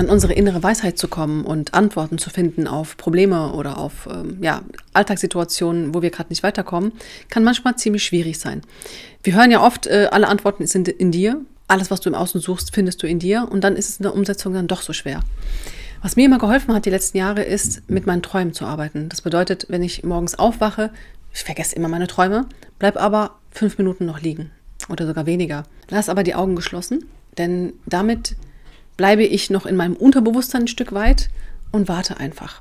an unsere innere Weisheit zu kommen und Antworten zu finden auf Probleme oder auf ähm, ja, Alltagssituationen, wo wir gerade nicht weiterkommen, kann manchmal ziemlich schwierig sein. Wir hören ja oft, äh, alle Antworten sind in dir, alles, was du im Außen suchst, findest du in dir und dann ist es in der Umsetzung dann doch so schwer. Was mir immer geholfen hat die letzten Jahre, ist, mit meinen Träumen zu arbeiten. Das bedeutet, wenn ich morgens aufwache, ich vergesse immer meine Träume, bleib aber fünf Minuten noch liegen oder sogar weniger. Lass aber die Augen geschlossen, denn damit bleibe ich noch in meinem Unterbewusstsein ein Stück weit und warte einfach.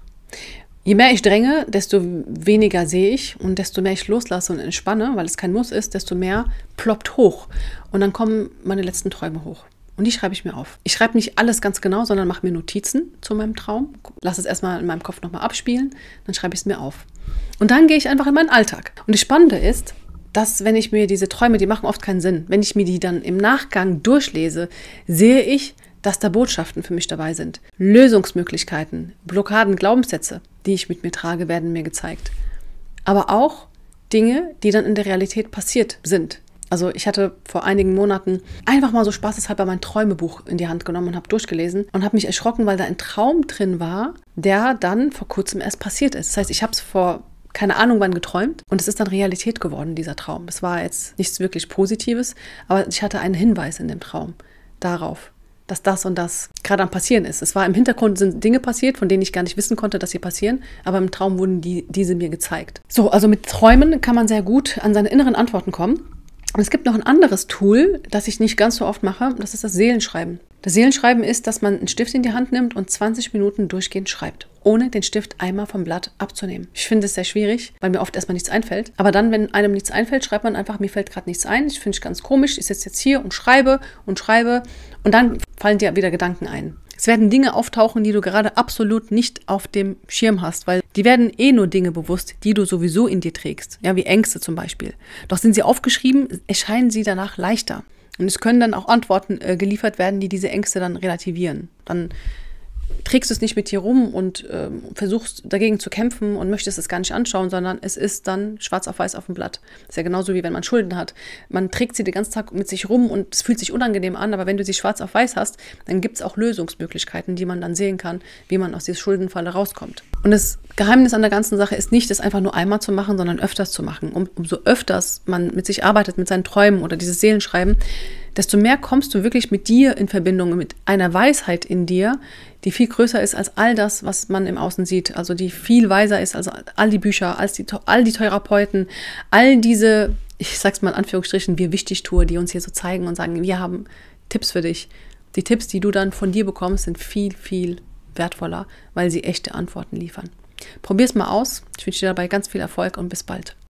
Je mehr ich dränge, desto weniger sehe ich und desto mehr ich loslasse und entspanne, weil es kein Muss ist, desto mehr ploppt hoch. Und dann kommen meine letzten Träume hoch. Und die schreibe ich mir auf. Ich schreibe nicht alles ganz genau, sondern mache mir Notizen zu meinem Traum. Lass es erstmal in meinem Kopf nochmal abspielen, dann schreibe ich es mir auf. Und dann gehe ich einfach in meinen Alltag. Und das Spannende ist, dass wenn ich mir diese Träume, die machen oft keinen Sinn, wenn ich mir die dann im Nachgang durchlese, sehe ich, dass da Botschaften für mich dabei sind. Lösungsmöglichkeiten, Blockaden, Glaubenssätze, die ich mit mir trage, werden mir gezeigt. Aber auch Dinge, die dann in der Realität passiert sind. Also ich hatte vor einigen Monaten einfach mal so spaßeshalber mein Träumebuch in die Hand genommen und habe durchgelesen und habe mich erschrocken, weil da ein Traum drin war, der dann vor kurzem erst passiert ist. Das heißt, ich habe es vor keine Ahnung wann geträumt und es ist dann Realität geworden, dieser Traum. Es war jetzt nichts wirklich Positives, aber ich hatte einen Hinweis in dem Traum darauf, dass das und das gerade am Passieren ist. Es war im Hintergrund sind Dinge passiert, von denen ich gar nicht wissen konnte, dass sie passieren, aber im Traum wurden die, diese mir gezeigt. So, also mit Träumen kann man sehr gut an seine inneren Antworten kommen. Und es gibt noch ein anderes Tool, das ich nicht ganz so oft mache, das ist das Seelenschreiben. Das Seelenschreiben ist, dass man einen Stift in die Hand nimmt und 20 Minuten durchgehend schreibt, ohne den Stift einmal vom Blatt abzunehmen. Ich finde es sehr schwierig, weil mir oft erstmal nichts einfällt. Aber dann, wenn einem nichts einfällt, schreibt man einfach, mir fällt gerade nichts ein. Ich finde es ganz komisch. Ich sitze jetzt hier und schreibe und schreibe und dann fallen dir wieder Gedanken ein. Es werden Dinge auftauchen, die du gerade absolut nicht auf dem Schirm hast, weil die werden eh nur Dinge bewusst, die du sowieso in dir trägst, ja, wie Ängste zum Beispiel. Doch sind sie aufgeschrieben, erscheinen sie danach leichter. Und es können dann auch Antworten äh, geliefert werden, die diese Ängste dann relativieren. Dann trägst es nicht mit dir rum und äh, versuchst dagegen zu kämpfen und möchtest es gar nicht anschauen, sondern es ist dann schwarz auf weiß auf dem Blatt. Das ist ja genauso wie wenn man Schulden hat. Man trägt sie den ganzen Tag mit sich rum und es fühlt sich unangenehm an, aber wenn du sie schwarz auf weiß hast, dann gibt es auch Lösungsmöglichkeiten, die man dann sehen kann, wie man aus dieser Schuldenfalle rauskommt. Und das Geheimnis an der ganzen Sache ist nicht, es einfach nur einmal zu machen, sondern öfters zu machen. Um, umso öfters man mit sich arbeitet, mit seinen Träumen oder dieses Seelenschreiben, desto mehr kommst du wirklich mit dir in Verbindung, mit einer Weisheit in dir, die viel größer ist als all das, was man im Außen sieht. Also die viel weiser ist als all die Bücher, als die, all die Therapeuten, all diese, ich sag's mal in Anführungsstrichen, wir wichtig tue, die uns hier so zeigen und sagen, wir haben Tipps für dich. Die Tipps, die du dann von dir bekommst, sind viel, viel wertvoller, weil sie echte Antworten liefern. Probier's mal aus. Ich wünsche dir dabei ganz viel Erfolg und bis bald.